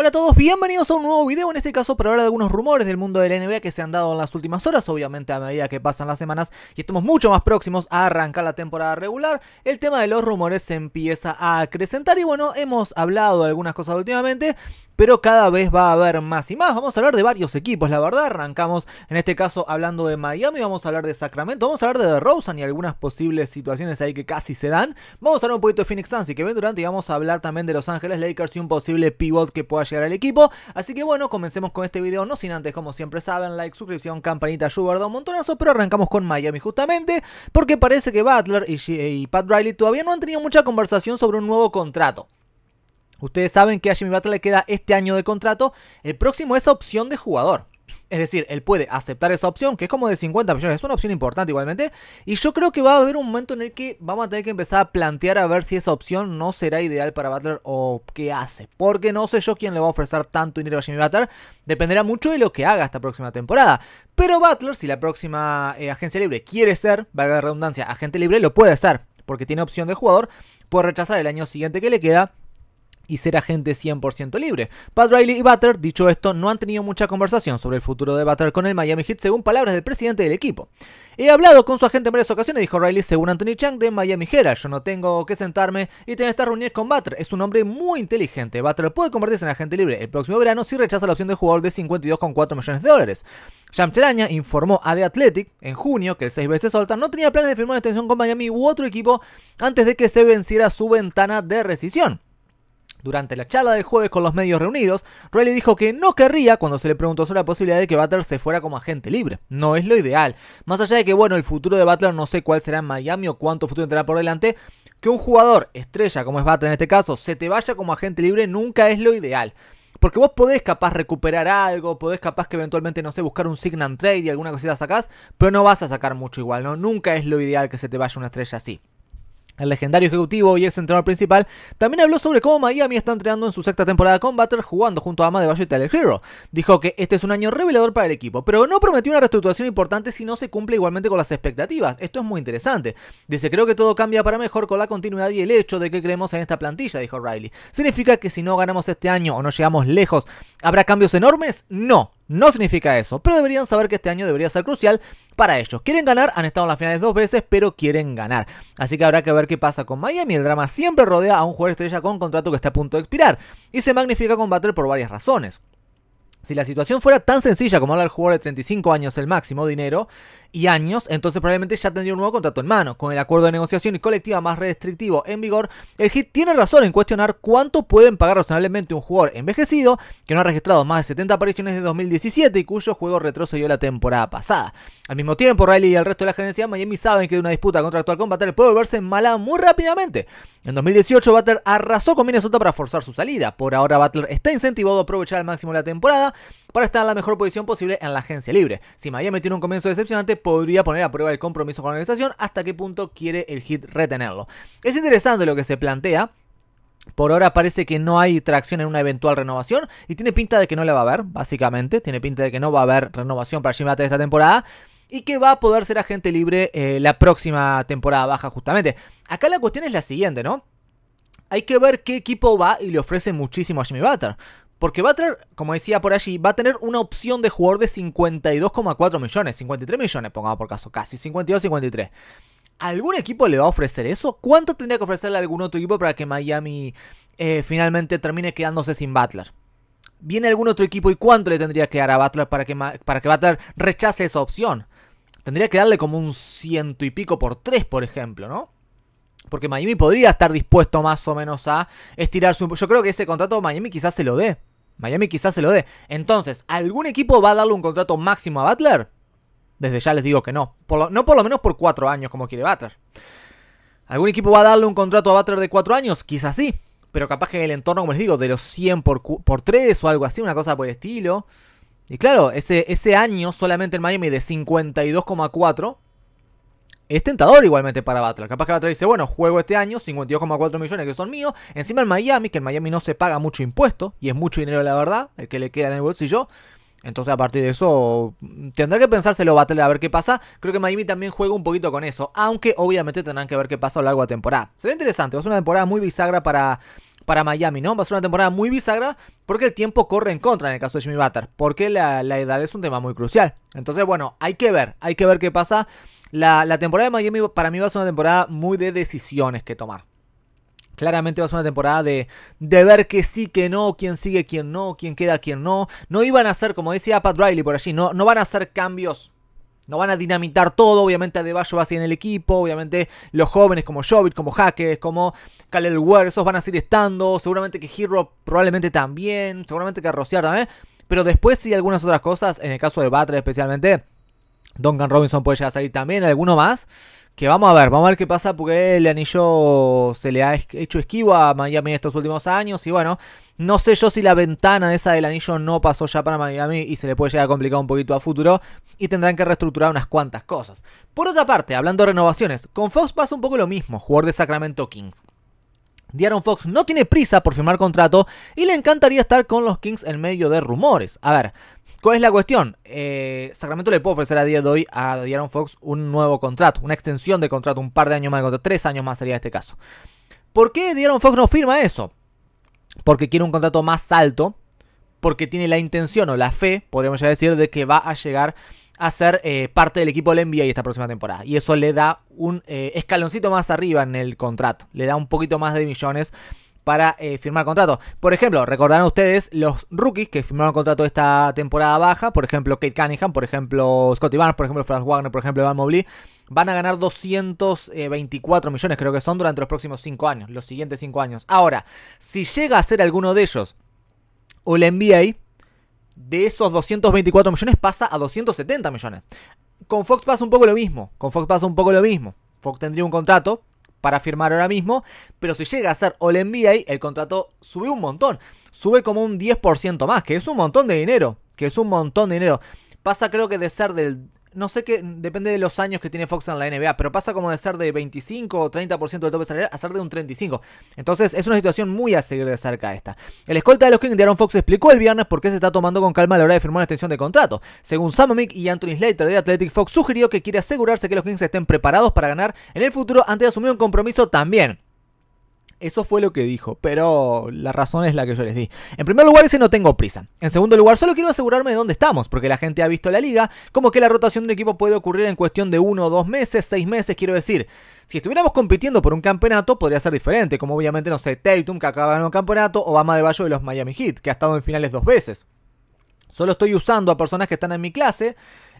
Hola a todos, bienvenidos a un nuevo video, en este caso para hablar de algunos rumores del mundo de la NBA que se han dado en las últimas horas, obviamente a medida que pasan las semanas y estamos mucho más próximos a arrancar la temporada regular, el tema de los rumores se empieza a acrecentar y bueno, hemos hablado de algunas cosas últimamente, pero cada vez va a haber más y más. Vamos a hablar de varios equipos, la verdad. Arrancamos en este caso hablando de Miami, vamos a hablar de Sacramento, vamos a hablar de DeRozan y algunas posibles situaciones ahí que casi se dan. Vamos a hablar un poquito de Phoenix Suns y ven durante y vamos a hablar también de Los Ángeles Lakers y un posible pivot que pueda llegar al equipo. Así que bueno, comencemos con este video, no sin antes, como siempre saben, like, suscripción, campanita, ayuda, un montonazo, pero arrancamos con Miami justamente porque parece que Butler y Pat Riley todavía no han tenido mucha conversación sobre un nuevo contrato. Ustedes saben que a Jimmy Butler le queda este año de contrato. El próximo es opción de jugador. Es decir, él puede aceptar esa opción, que es como de 50 millones, es una opción importante igualmente. Y yo creo que va a haber un momento en el que vamos a tener que empezar a plantear a ver si esa opción no será ideal para Butler o qué hace. Porque no sé yo quién le va a ofrecer tanto dinero a Jimmy Butler. Dependerá mucho de lo que haga esta próxima temporada. Pero Butler, si la próxima eh, agencia libre quiere ser, valga la redundancia, agente libre, lo puede ser. Porque tiene opción de jugador, puede rechazar el año siguiente que le queda y ser agente 100% libre. Pat Riley y Butter, dicho esto, no han tenido mucha conversación sobre el futuro de Butter con el Miami Heat, según palabras del presidente del equipo. He hablado con su agente en varias ocasiones, dijo Riley, según Anthony Chang de Miami Hera. Yo no tengo que sentarme y tener estas reuniones con Butter. Es un hombre muy inteligente. Butter puede convertirse en agente libre el próximo verano si rechaza la opción de jugador de 52,4 millones de dólares. Sham informó a The Athletic en junio que el 6 veces Solta no tenía planes de firmar una extensión con Miami u otro equipo antes de que se venciera su ventana de rescisión. Durante la charla del jueves con los medios reunidos, Riley dijo que no querría, cuando se le preguntó sobre la posibilidad de que Butler se fuera como agente libre. No es lo ideal. Más allá de que, bueno, el futuro de Butler no sé cuál será en Miami o cuánto futuro tendrá por delante, que un jugador estrella, como es Butler en este caso, se te vaya como agente libre nunca es lo ideal. Porque vos podés capaz recuperar algo, podés capaz que eventualmente, no sé, buscar un sign and trade y alguna cosita sacás, pero no vas a sacar mucho igual, ¿no? Nunca es lo ideal que se te vaya una estrella así. El legendario ejecutivo y ex entrenador principal también habló sobre cómo Miami está entrenando en su sexta temporada con Butler jugando junto a Ama de Valle y Tyler Hero. Dijo que este es un año revelador para el equipo, pero no prometió una reestructuración importante si no se cumple igualmente con las expectativas. Esto es muy interesante. Dice, creo que todo cambia para mejor con la continuidad y el hecho de que creemos en esta plantilla, dijo Riley. ¿Significa que si no ganamos este año o no llegamos lejos, habrá cambios enormes? No, no significa eso, pero deberían saber que este año debería ser crucial para ellos. Quieren ganar, han estado en las finales dos veces, pero quieren ganar. Así que habrá que ver qué pasa con Miami. El drama siempre rodea a un jugador estrella con contrato que está a punto de expirar y se magnifica con Butler por varias razones. Si la situación fuera tan sencilla como habla el jugador de 35 años, el máximo dinero y años, entonces probablemente ya tendría un nuevo contrato en mano. Con el acuerdo de negociación y colectiva más restrictivo en vigor, el HIT tiene razón en cuestionar cuánto pueden pagar razonablemente un jugador envejecido que no ha registrado más de 70 apariciones de 2017 y cuyo juego retrocedió la temporada pasada. Al mismo tiempo, Riley y el resto de la agencia de Miami saben que una disputa contractual con Butler puede volverse mala muy rápidamente. En 2018, Butler arrasó con Minnesota para forzar su salida. Por ahora, Butler está incentivado a aprovechar al máximo la temporada para estar en la mejor posición posible en la agencia libre. Si Miami tiene un comienzo decepcionante, podría poner a prueba el compromiso con la organización hasta qué punto quiere el hit retenerlo. Es interesante lo que se plantea. Por ahora parece que no hay tracción en una eventual renovación y tiene pinta de que no la va a haber, básicamente. Tiene pinta de que no va a haber renovación para Jimmy Butler esta temporada y que va a poder ser agente libre eh, la próxima temporada baja justamente. Acá la cuestión es la siguiente, ¿no? Hay que ver qué equipo va y le ofrece muchísimo a Jimmy Butler. Porque Butler, como decía por allí, va a tener una opción de jugador de 52,4 millones, 53 millones, pongamos por caso, casi, 52, 53. ¿Algún equipo le va a ofrecer eso? ¿Cuánto tendría que ofrecerle a algún otro equipo para que Miami eh, finalmente termine quedándose sin Butler? ¿Viene algún otro equipo y cuánto le tendría que dar a Butler para que, para que Butler rechace esa opción? Tendría que darle como un ciento y pico por tres, por ejemplo, ¿no? Porque Miami podría estar dispuesto más o menos a estirar su... Yo creo que ese contrato Miami quizás se lo dé. Miami quizás se lo dé. Entonces, ¿algún equipo va a darle un contrato máximo a Butler? Desde ya les digo que no. no por lo menos por cuatro años como quiere Butler. ¿Algún equipo va a darle un contrato a Butler de cuatro años? Quizás sí. Pero capaz que en el entorno, como les digo, de los 100 por, por 3 o algo así, una cosa por el estilo. Y claro, ese, ese año solamente en Miami de 52,4 es tentador igualmente para Butler. Capaz que Butler dice, bueno, juego este año, 52,4 millones que son míos. Encima el Miami, que en Miami no se paga mucho impuesto, y es mucho dinero la verdad, el que le queda en el bolsillo. Entonces a partir de eso tendrá que pensárselo Butler a ver qué pasa. Creo que Miami también juega un poquito con eso, aunque obviamente tendrán que ver qué pasa a lo largo de temporada. Será interesante, va a ser una temporada muy bisagra para, para Miami, ¿no? Va a ser una temporada muy bisagra porque el tiempo corre en contra en el caso de Jimmy Butler, porque la, la edad es un tema muy crucial. Entonces bueno, hay que ver, hay que ver qué pasa la, temporada de Miami para mí va a ser una temporada muy de decisiones que tomar. Claramente va a ser una temporada de, ver que sí, que no, quién sigue, quién no, quién queda, quién no. No iban a ser como decía Pat Riley por allí, no, no van a hacer cambios no van a dinamitar todo, obviamente Adebayo va a seguir en el equipo, obviamente los jóvenes como Jovic, como Jaques, como Kalel esos van a seguir estando, seguramente que Hero probablemente también, seguramente que Rociar también, pero después sí algunas otras cosas, en el caso de Batra especialmente, Duncan Robinson puede llegar a salir también, alguno más. Que vamos a ver, vamos a ver qué pasa porque el anillo se le ha hecho esquivo a Miami estos últimos años. Y bueno, no sé yo si la ventana de esa del anillo no pasó ya para Miami y se le puede llegar a complicar un poquito a futuro. Y tendrán que reestructurar unas cuantas cosas. Por otra parte, hablando de renovaciones, con Fox pasa un poco lo mismo, jugador de Sacramento Kings. Diaron Fox no tiene prisa por firmar contrato y le encantaría estar con los Kings en medio de rumores. A ver, ¿Cuál es la cuestión? Eh, Sacramento le puede ofrecer a día de hoy a De'Aaron Fox un nuevo contrato, una extensión de contrato, un par de años más de tres años más sería este caso. ¿Por qué Diaron Fox no firma eso? Porque quiere un contrato más alto, porque tiene la intención o la fe, podríamos ya decir, de que va a llegar a ser eh, parte del equipo del NBA esta próxima temporada. Y eso le da un eh, escaloncito más arriba en el contrato, le da un poquito más de millones para eh, firmar contrato. Por ejemplo, recordarán ustedes los rookies que firmaron contrato esta temporada baja, por ejemplo Kate Cunningham, por ejemplo Scotty Barnes, por ejemplo Franz Wagner, por ejemplo Evan Mobley, van a ganar 224 eh, millones creo que son durante los próximos 5 años, los siguientes 5 años. Ahora, si llega a ser alguno de ellos o la NBA, de esos 224 millones pasa a 270 millones. Con Fox pasa un poco lo mismo. Con Fox pasa un poco lo mismo. Fox tendría un contrato para firmar ahora mismo, pero si llega a ser All NBA, el contrato sube un montón, sube como un 10% más, que es un montón de dinero, que es un montón de dinero. Pasa creo que de ser del no sé qué, depende de los años que tiene Fox en la NBA, pero pasa como de ser de 25 o 30% del tope salarial a ser de un 35. Entonces es una situación muy a seguir de cerca esta. El escolta de los Kings de Aaron Fox explicó el viernes por qué se está tomando con calma a la hora de firmar una extensión de contrato. Según Samomik y Anthony Slater de Athletic Fox sugirió que quiere asegurarse que los Kings estén preparados para ganar en el futuro antes de asumir un compromiso también. Eso fue lo que dijo, pero la razón es la que yo les di. En primer lugar, dice no tengo prisa. En segundo lugar, solo quiero asegurarme de dónde estamos, porque la gente ha visto la liga, como que la rotación de un equipo puede ocurrir en cuestión de uno o dos meses, seis meses, quiero decir. Si estuviéramos compitiendo por un campeonato, podría ser diferente, como obviamente, no sé, Tatum, que acaba en un campeonato, o de Bayo de los Miami Heat, que ha estado en finales dos veces. Solo estoy usando a personas que están en mi clase,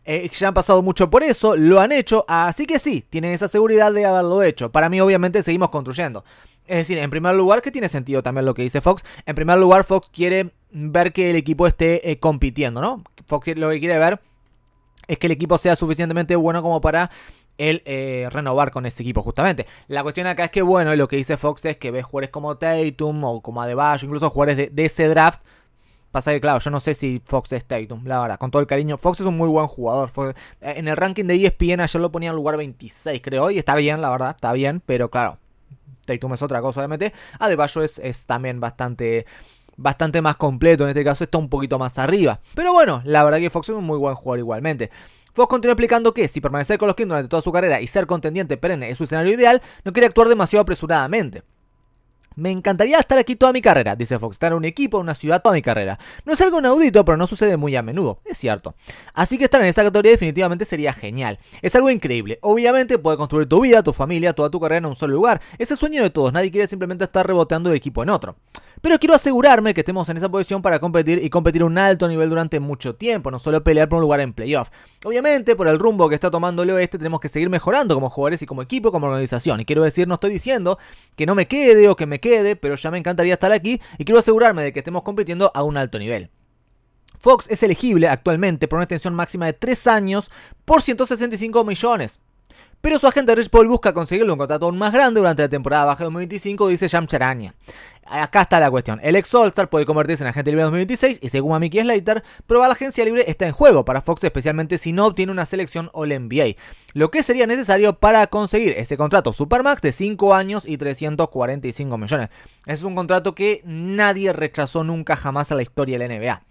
eh, que ya han pasado mucho por eso, lo han hecho, así que sí, tienen esa seguridad de haberlo hecho. Para mí obviamente seguimos construyendo. Es decir, en primer lugar, que tiene sentido también lo que dice Fox. En primer lugar, Fox quiere ver que el equipo esté eh, compitiendo, ¿no? Fox lo que quiere ver es que el equipo sea suficientemente bueno como para el eh, renovar con ese equipo, justamente. La cuestión acá es que, bueno, lo que dice Fox es que ve jugadores como Tatum o como Adebayo, incluso jugadores de, ese draft. Pasa que, claro, yo no sé si Fox es Tatum, la verdad, con todo el cariño. Fox es un muy buen jugador. Eh, en el ranking de ESPN ayer lo ponía en lugar 26, creo, y está bien, la verdad, está bien, pero claro, Tatum es otra cosa, obviamente. Adebayo ah, es, es también bastante bastante más completo. En este caso está un poquito más arriba. Pero bueno, la verdad que Fox es un muy buen jugador igualmente. Fox continúa explicando que si permanecer con los Kings durante toda su carrera y ser contendiente perenne es su escenario ideal, no quiere actuar demasiado apresuradamente. Me encantaría estar aquí toda mi carrera, dice Fox, estar en un equipo, en una ciudad toda mi carrera. No es algo inaudito, pero no sucede muy a menudo, es cierto. Así que estar en esa categoría definitivamente sería genial. Es algo increíble. Obviamente puede construir tu vida, tu familia, toda tu carrera en un solo lugar. Es el sueño de todos, nadie quiere simplemente estar reboteando de equipo en otro. Pero quiero asegurarme que estemos en esa posición para competir y competir a un alto nivel durante mucho tiempo, no solo pelear por un lugar en playoff. Obviamente, por el rumbo que está tomando el oeste, tenemos que seguir mejorando como jugadores y como equipo, como organización. Y quiero decir, no estoy diciendo que no me quede o que me quede pero ya me encantaría estar aquí y quiero asegurarme de que estemos compitiendo a un alto nivel. Fox es elegible actualmente por una extensión máxima de 3 años por 165 millones. Pero su agente Rich Paul busca conseguirle un contrato aún más grande durante la temporada baja de 2025, dice Jam Acá está la cuestión. El ex All-Star puede convertirse en agente libre en 2026 y según a Mickey Slater, probar la agencia libre está en juego para Fox, especialmente si no obtiene una selección All-NBA. Lo que sería necesario para conseguir ese contrato Supermax de 5 años y 345 millones. Es un contrato que nadie rechazó nunca jamás a la historia de la NBA.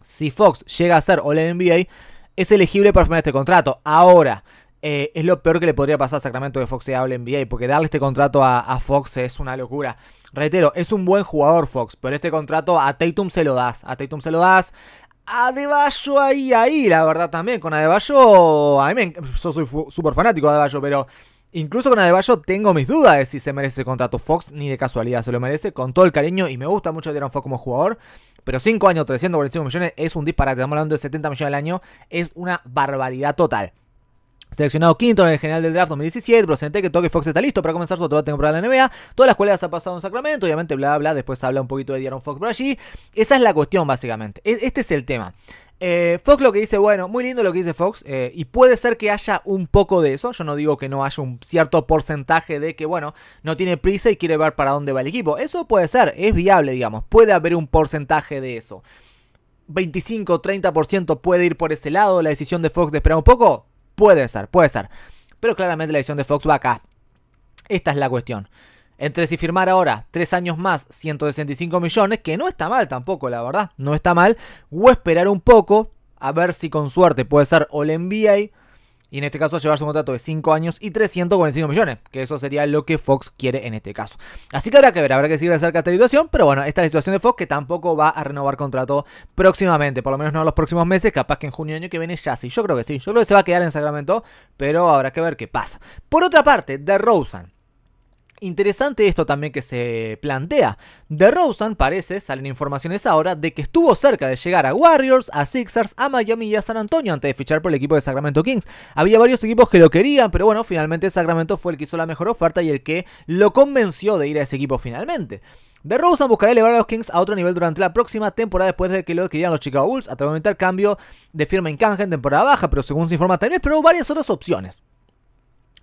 Si Fox llega a ser All-NBA, es elegible para firmar este contrato. Ahora, eh, es lo peor que le podría pasar a Sacramento de Fox y hable NBA, porque darle este contrato a, Fox es una locura. Reitero, es un buen jugador Fox, pero este contrato a Tatum se lo das, a Tatum se lo das. A Deballo ahí, ahí, la verdad también, con Adebayo, a mí me, yo soy súper fanático de Adebayo, pero incluso con Adebayo tengo mis dudas de si se merece ese contrato Fox, ni de casualidad, se lo merece con todo el cariño y me gusta mucho en Fox como jugador, pero 5 años, 345 millones es un disparate, estamos hablando de 70 millones al año, es una barbaridad total. Seleccionado quinto en el general del draft 2017, presenté que Toque Fox está listo para comenzar su otra temporada en la NBA. Todas las cuales ha pasado en Sacramento, obviamente, bla, bla. Después habla un poquito de Diaron Fox por allí. Esa es la cuestión, básicamente. E-, este es el tema. Eh, Fox lo que dice, bueno, muy lindo lo que dice Fox, eh, y puede ser que haya un poco de eso, yo no digo que no haya un cierto porcentaje de que, bueno, no tiene prisa y quiere ver para dónde va el equipo, eso puede ser, es viable, digamos, puede haber un porcentaje de eso. 25-30% puede ir por ese lado, la decisión de Fox de esperar un poco, Puede ser, puede ser. Pero claramente la decisión de Fox va acá. Esta es la cuestión. Entre si firmar ahora tres años más, 165 millones, que no está mal tampoco, la verdad, no está mal, o esperar un poco, a ver si con suerte puede ser o le envía y en este caso llevarse un contrato de 5 años y 345 millones, que eso sería lo que Fox quiere en este caso. Así que habrá que ver, habrá que seguir de cerca esta situación, pero bueno, esta es la situación de Fox que tampoco va a renovar contrato próximamente, por lo menos no en los próximos meses, capaz que en junio año que viene ya sí. Yo creo que sí, yo creo que se va a quedar en Sacramento, pero habrá que ver qué pasa. Por otra parte, de Rosen. Interesante esto también que se plantea. De Rosen parece, salen informaciones ahora, de que estuvo cerca de llegar a Warriors, a Sixers, a Miami y a San Antonio antes de fichar por el equipo de Sacramento Kings. Había varios equipos que lo querían, pero bueno, finalmente Sacramento fue el que hizo la mejor oferta y el que lo convenció de ir a ese equipo finalmente. De Rosen buscará elevar a los Kings a otro nivel durante la próxima temporada después de que lo adquirieran los Chicago Bulls a través de un intercambio de firma en canje en temporada baja, pero según se informa también pero varias otras opciones.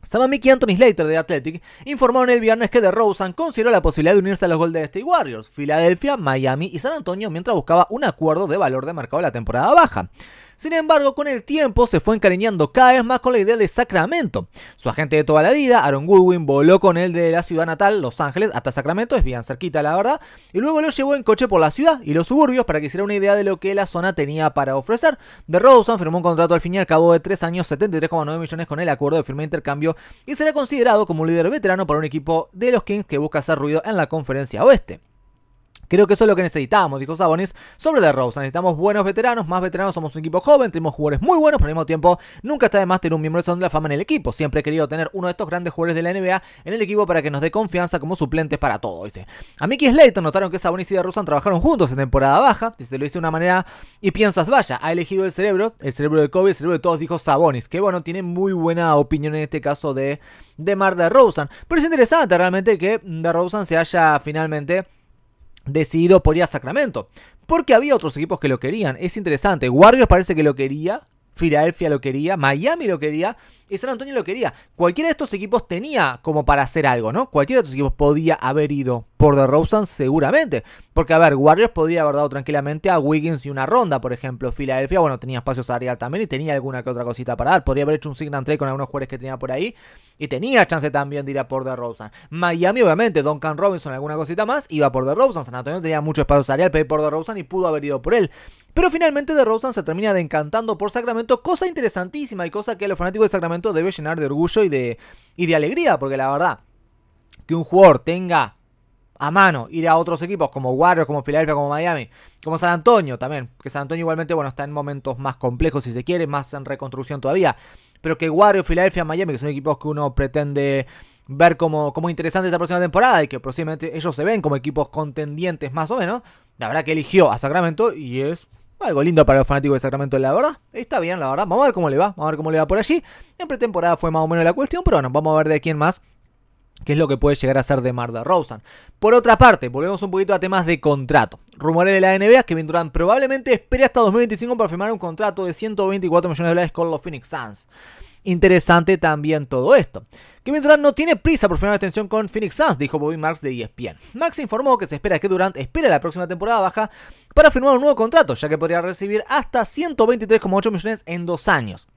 Samamik y Anthony Slater de Athletic informaron el viernes que Rosen consideró la posibilidad de unirse a los Golden State Warriors, Filadelfia, Miami y San Antonio mientras buscaba un acuerdo de valor de mercado de la temporada baja. Sin embargo, con el tiempo se fue encariñando cada vez más con la idea de Sacramento. Su agente de toda la vida, Aaron Goodwin, voló con él de la ciudad natal, Los Ángeles, hasta Sacramento, es bien cerquita la verdad, y luego lo llevó en coche por la ciudad y los suburbios para que hiciera una idea de lo que la zona tenía para ofrecer. De Rosen firmó un contrato al fin y al cabo de 3 años, 73,9 millones con el acuerdo de firma de intercambio y será considerado como un líder veterano para un equipo de los Kings que busca hacer ruido en la conferencia oeste. Creo que eso es lo que necesitamos, dijo Sabonis, sobre The Rose. Necesitamos buenos veteranos, más veteranos, somos un equipo joven, tenemos jugadores muy buenos, pero al mismo tiempo nunca está de más tener un miembro de de la Fama en el equipo. Siempre he querido tener uno de estos grandes jugadores de la NBA en el equipo para que nos dé confianza como suplentes para todo, dice. A Mickey Slater notaron que Sabonis y The trabajaron juntos en temporada baja, y se lo hice de una manera y piensas, vaya, ha elegido el cerebro, el cerebro de Kobe, el cerebro de todos, dijo Sabonis, que bueno, tiene muy buena opinión en este caso de, de Mar de Rosen. Pero es interesante realmente que The Rosen se haya finalmente decidido por ir a Sacramento. Porque había otros equipos que lo querían. Es interesante. Warriors parece que lo quería. Filadelfia lo quería. Miami lo quería. Y San Antonio lo quería. Cualquiera de estos equipos tenía como para hacer algo, ¿no? Cualquiera de estos equipos podía haber ido por DeRozan seguramente. Porque, a ver, Warriors podía haber dado tranquilamente a Wiggins y una ronda, por ejemplo. Filadelfia, bueno, tenía espacios salarial también y tenía alguna que otra cosita para dar. Podría haber hecho un sign and trade con algunos jugadores que tenía por ahí. Y tenía chance también de ir a por DeRozan. Miami, obviamente, Duncan Robinson, alguna cosita más, iba por DeRozan. San Antonio tenía mucho espacio salarial, pedí por DeRozan y pudo haber ido por él. Pero finalmente DeRozan se termina de encantando por Sacramento, cosa interesantísima y cosa que los fanáticos de Sacramento debe llenar de orgullo y de, y de alegría, porque la verdad, que un jugador tenga a mano ir a otros equipos como Warriors, como Filadelfia, como Miami, como San Antonio también, que San Antonio igualmente, bueno, está en momentos más complejos si se quiere, más en reconstrucción todavía, pero que Warriors, Filadelfia, Miami, que son equipos que uno pretende ver como, como interesantes esta próxima temporada y que posiblemente ellos se ven como equipos contendientes más o menos, la verdad que eligió a Sacramento y es algo lindo para los fanáticos de Sacramento, la verdad. Está bien, la verdad. Vamos a ver cómo le va. Vamos a ver cómo le va por allí. En pretemporada fue más o menos la cuestión, pero bueno, vamos a ver de quién más Qué es lo que puede llegar a ser de Marda Rosen. Por otra parte, volvemos un poquito a temas de contrato. Rumores de la NBA que probablemente espere hasta 2025 para firmar un contrato de 124 millones de dólares con los Phoenix Suns interesante también todo esto. Kevin Durant no tiene prisa por firmar la extensión con Phoenix Suns, dijo Bobby Marks de ESPN. Marks informó que se espera que Durant espere la próxima temporada baja para firmar un nuevo contrato, ya que podría recibir hasta 123,8 millones en dos años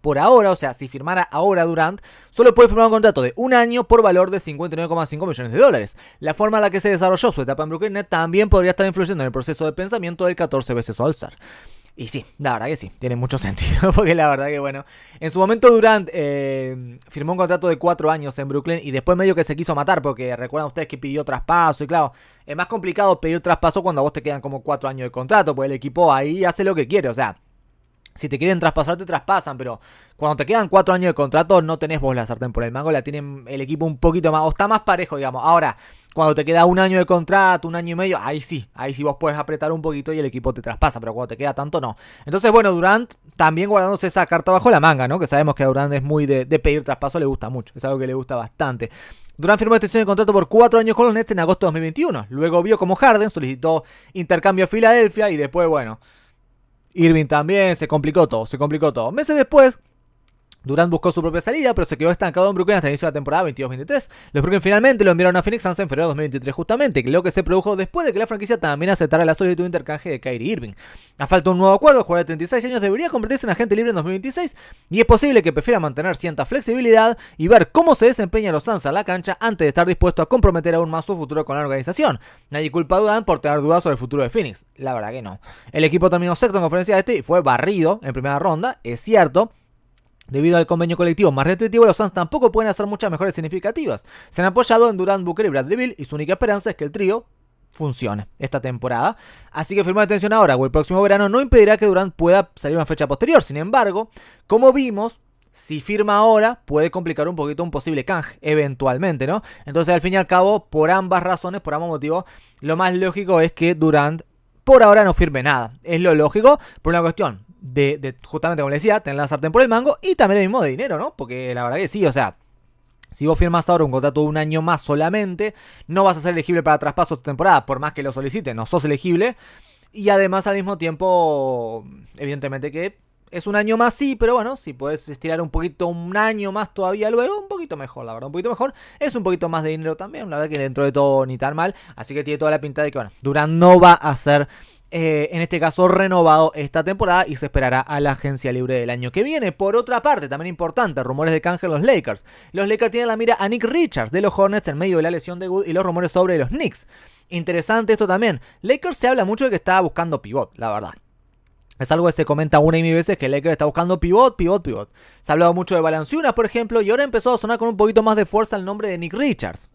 por ahora, o sea, si firmara ahora Durant, solo puede firmar un contrato de un año por valor de 59,5 millones de dólares. La forma en la que se desarrolló su etapa en Brooklyn también podría estar influyendo en el proceso de pensamiento del 14 veces All-Star. Y sí, la verdad que sí, tiene mucho sentido, porque la verdad que bueno. En su momento Durant eh, firmó un contrato de cuatro años en Brooklyn y después medio que se quiso matar, porque recuerdan ustedes que pidió traspaso y claro, es más complicado pedir traspaso cuando a vos te quedan como cuatro años de contrato, porque el equipo ahí hace lo que quiere, o sea, si te quieren traspasar, te traspasan, pero cuando te quedan cuatro años de contrato, no tenés vos la sartén por el mango, la tienen el equipo un poquito más, o está más parejo, digamos. Ahora, cuando te queda un año de contrato, un año y medio, ahí sí, ahí sí vos puedes apretar un poquito y el equipo te traspasa, pero cuando te queda tanto, no. Entonces, bueno, Durant también guardándose esa carta bajo la manga, ¿no? Que sabemos que a Durant es muy de, pedir traspaso, le gusta mucho, es algo que le gusta bastante. Durant firmó extensión de contrato por cuatro años con los Nets en agosto de 2021. Luego vio como Harden solicitó intercambio a Filadelfia y después, bueno, Irving también, se complicó todo, se complicó todo. Meses después, Durant buscó su propia salida, pero se quedó estancado en Brooklyn hasta el inicio de la temporada 22-23. Los Brooklyn finalmente lo enviaron a Phoenix Suns en febrero de 2023, justamente, que lo que se produjo después de que la franquicia también aceptara la solicitud de intercanje de Kyrie Irving. A falta de un nuevo acuerdo, el jugador de 36 años debería convertirse en agente libre en 2026, y es posible que prefiera mantener cierta flexibilidad y ver cómo se desempeña los Suns a la cancha antes de estar dispuesto a comprometer aún más su futuro con la organización. Nadie culpa a Durant por tener dudas sobre el futuro de Phoenix. La verdad que no. El equipo terminó sexto en conferencia de este y fue barrido en primera ronda, es cierto Debido al convenio colectivo más restrictivo, los Suns tampoco pueden hacer muchas mejores significativas. Se han apoyado en Durant, Booker y Brad Deville y su única esperanza es que el trío funcione esta temporada. Así que firmar atención ahora o el próximo verano no impedirá que Durant pueda salir una fecha posterior. Sin embargo, como vimos, si firma ahora, puede complicar un poquito un posible canje, eventualmente, ¿no? Entonces, al fin y al cabo, por ambas razones, por ambos motivos, lo más lógico es que Durant por ahora no firme nada. Es lo lógico por una cuestión de, de, justamente como les decía, tener la sartén por el mango y también el mismo de dinero, ¿no? Porque la verdad que sí, o sea, si vos firmas ahora un contrato de un año más solamente, no vas a ser elegible para traspasos de temporada, por más que lo solicite no sos elegible. Y además al mismo tiempo, evidentemente que es un año más, sí, pero bueno, si puedes estirar un poquito, un año más todavía luego, un poquito mejor, la verdad, un poquito mejor. Es un poquito más de dinero también, la verdad que dentro de todo ni tan mal. Así que tiene toda la pinta de que, bueno, Durán no va a ser eh, en este caso renovado esta temporada y se esperará a la agencia libre del año que viene. Por otra parte, también importante, rumores de canje los Lakers. Los Lakers tienen la mira a Nick Richards de los Hornets en medio de la lesión de Wood y los rumores sobre los Knicks. Interesante esto también. Lakers se habla mucho de que estaba buscando pivot, la verdad. Es algo que se comenta una y mil veces que Lakers está buscando pivot, pivot, pivot. Se ha hablado mucho de Balanciunas, por ejemplo, y ahora empezó a sonar con un poquito más de fuerza el nombre de Nick Richards.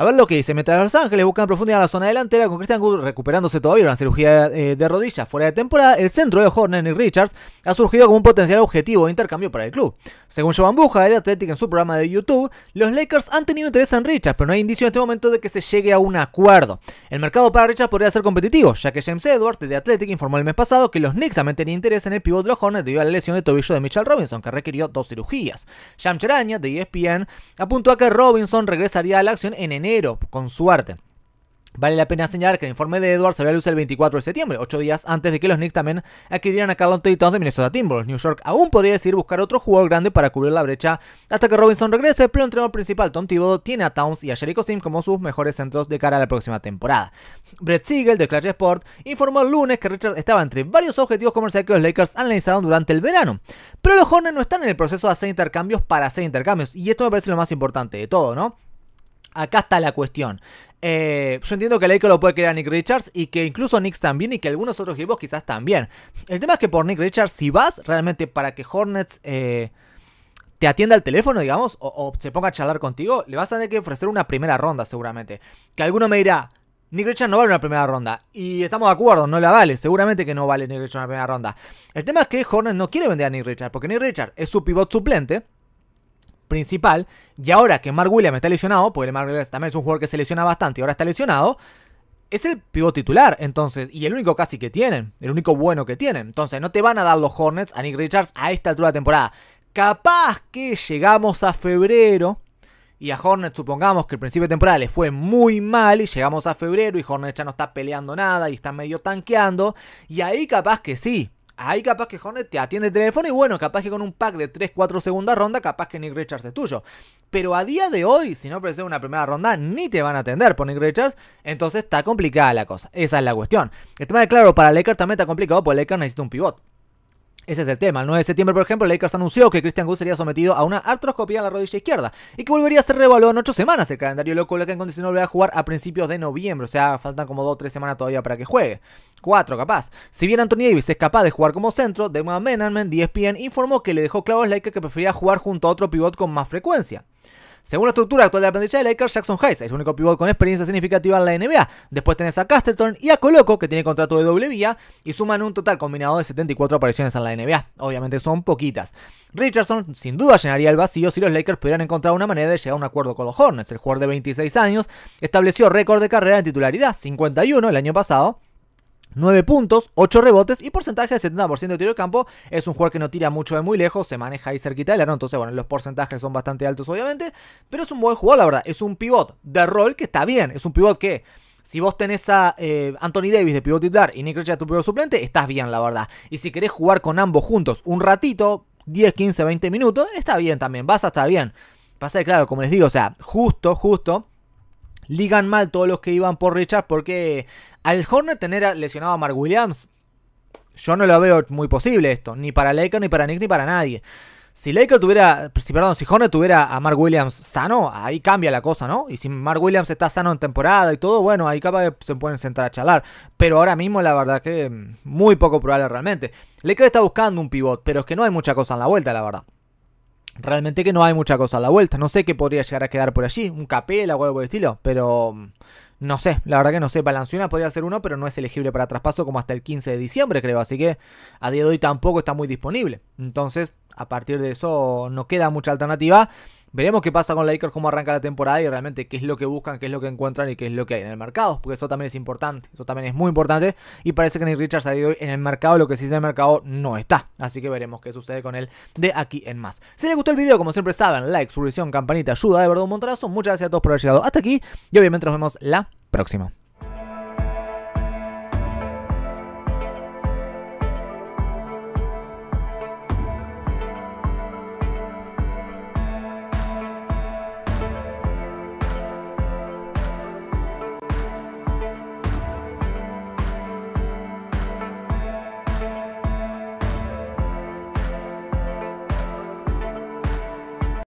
A ver lo que dice. Mientras Los Ángeles buscan profundidad en la zona delantera, con Christian Good recuperándose todavía una cirugía eh, de rodillas fuera de temporada, el centro de Horner y Richards ha surgido como un potencial objetivo de intercambio para el club. Según Joan Buja de Athletic en su programa de YouTube, los Lakers han tenido interés en Richards, pero no hay indicio en este momento de que se llegue a un acuerdo. El mercado para Richards podría ser competitivo, ya que James Edwards de Athletic informó el mes pasado que los Knicks también tenían interés en el pivot de los Hornets debido a la lesión de tobillo de Mitchell Robinson, que requirió dos cirugías. Jam Charania, de ESPN apuntó a que Robinson regresaría a la acción en enero con suerte. Vale la pena señalar que el informe de Edwards salió a luz el 24 de septiembre, 8 días antes de que los Knicks también adquirieran a Carlton Titans de Minnesota Timberwolves. New York aún podría decir buscar otro jugador grande para cubrir la brecha hasta que Robinson regrese, pero el entrenador principal Tom Thibodeau tiene a Towns y a Jericho Sims como sus mejores centros de cara a la próxima temporada. Brett Siegel de Clash Sport informó el lunes que Richard estaba entre varios objetivos comerciales que los Lakers analizaron durante el verano, pero los Hornets no están en el proceso de hacer intercambios para hacer intercambios y esto me parece lo más importante de todo, ¿no? Acá está la cuestión. Eh, yo entiendo que el lo puede querer a Nick Richards y que incluso Nick también y que algunos otros equipos quizás también. El tema es que por Nick Richards, si vas realmente para que Hornets eh, te atienda al teléfono, digamos, o, o, se ponga a charlar contigo, le vas a tener que ofrecer una primera ronda seguramente. Que alguno me dirá, Nick Richards no vale una primera ronda. Y estamos de acuerdo, no la vale. Seguramente que no vale Nick Richards una primera ronda. El tema es que Hornets no quiere vender a Nick Richards porque Nick Richards es su pivot suplente principal. Y ahora que Mark Williams está lesionado, porque Mark Williams también es un jugador que se lesiona bastante y ahora está lesionado, es el pivot titular, entonces, y el único casi que tienen, el único bueno que tienen. Entonces, no te van a dar los Hornets a Nick Richards a esta altura de temporada. Capaz que llegamos a febrero y a Hornets supongamos que el principio de temporada le fue muy mal y llegamos a febrero y Hornets ya no está peleando nada y está medio tanqueando. Y ahí capaz que sí, Ahí capaz que Hornet te atiende el teléfono y bueno, capaz que con un pack de 3-4 segundas ronda, capaz que Nick Richards es tuyo. Pero a día de hoy, si no ofrece una primera ronda, ni te van a atender por Nick Richards. Entonces está complicada la cosa. Esa es la cuestión. El tema de claro, para Lakers también está complicado porque Lakers necesita un pivot. Ese es el tema. El 9 de septiembre, por ejemplo, Lakers anunció que Christian Wood sería sometido a una artroscopía en la rodilla izquierda y que volvería a ser revaluado en 8 semanas. El calendario lo coloca en condición de volver a jugar a principios de noviembre, o sea, faltan como 2 o 3 semanas todavía para que juegue. 4 capaz. Si bien Anthony Davis es capaz de jugar como centro, Man 10 ESPN, informó que le dejó claro a Lakers que prefería jugar junto a otro pivot con más frecuencia. Según la estructura actual de la plantilla de Lakers, Jackson Hayes es el único pivot con experiencia significativa en la NBA. Después tenés a Castleton y a Coloco, que tiene contrato de doble vía, y suman un total combinado de 74 apariciones en la NBA. Obviamente son poquitas. Richardson sin duda llenaría el vacío si los Lakers pudieran encontrar una manera de llegar a un acuerdo con los Hornets. El jugador de 26 años estableció récord de carrera en titularidad, 51 el año pasado, 9 puntos, 8 rebotes y porcentaje de 70% de tiro de campo. Es un jugador que no tira mucho de muy lejos, se maneja ahí cerquita del aro. Entonces, bueno, los porcentajes son bastante altos, obviamente. Pero es un buen jugador, la verdad. Es un pivot de rol que está bien. Es un pivot que. Si vos tenés a eh, Anthony Davis de pivot titular y Nick Richards tu pivot suplente, estás bien, la verdad. Y si querés jugar con ambos juntos un ratito, 10, 15, 20 minutos, está bien también, vas a estar bien. Pasa claro, como les digo, o sea, justo, justo, ligan mal todos los que iban por Richard, porque al Hornet tener lesionado a Mark Williams, yo no lo veo muy posible esto, ni para Laker, ni para Nick, ni para nadie. Si Laker tuviera, si, perdón, si Hornet tuviera a Mark Williams sano, ahí cambia la cosa, ¿no? Y si Mark Williams está sano en temporada y todo, bueno, ahí capaz se pueden sentar a charlar. Pero ahora mismo la verdad que mm, muy poco probable realmente. Laker está buscando un pivot, pero es que no hay mucha cosa en la vuelta, la verdad realmente que no hay mucha cosa a la vuelta. No sé qué podría llegar a quedar por allí, un capela o algo de estilo, pero mm, no sé, la verdad que no sé. Balanciona podría ser uno, pero no es elegible para traspaso como hasta el 15 de diciembre, creo. Así que a día de hoy tampoco está muy disponible. Entonces, a partir de eso, no queda mucha alternativa. Veremos qué pasa con Lakers, cómo arranca la temporada y realmente qué es lo que buscan, qué es lo que encuentran y qué es lo que hay en el mercado. Porque eso también es importante, eso también es muy importante. Y parece que Nick Richard ha ido en el mercado, lo que sí en el mercado no está. Así que veremos qué sucede con él de aquí en más. Si les gustó el video, como siempre saben, like, suscripción, campanita, ayuda de verdad un montonazo. Muchas gracias a todos por haber llegado hasta aquí y obviamente nos vemos la próxima.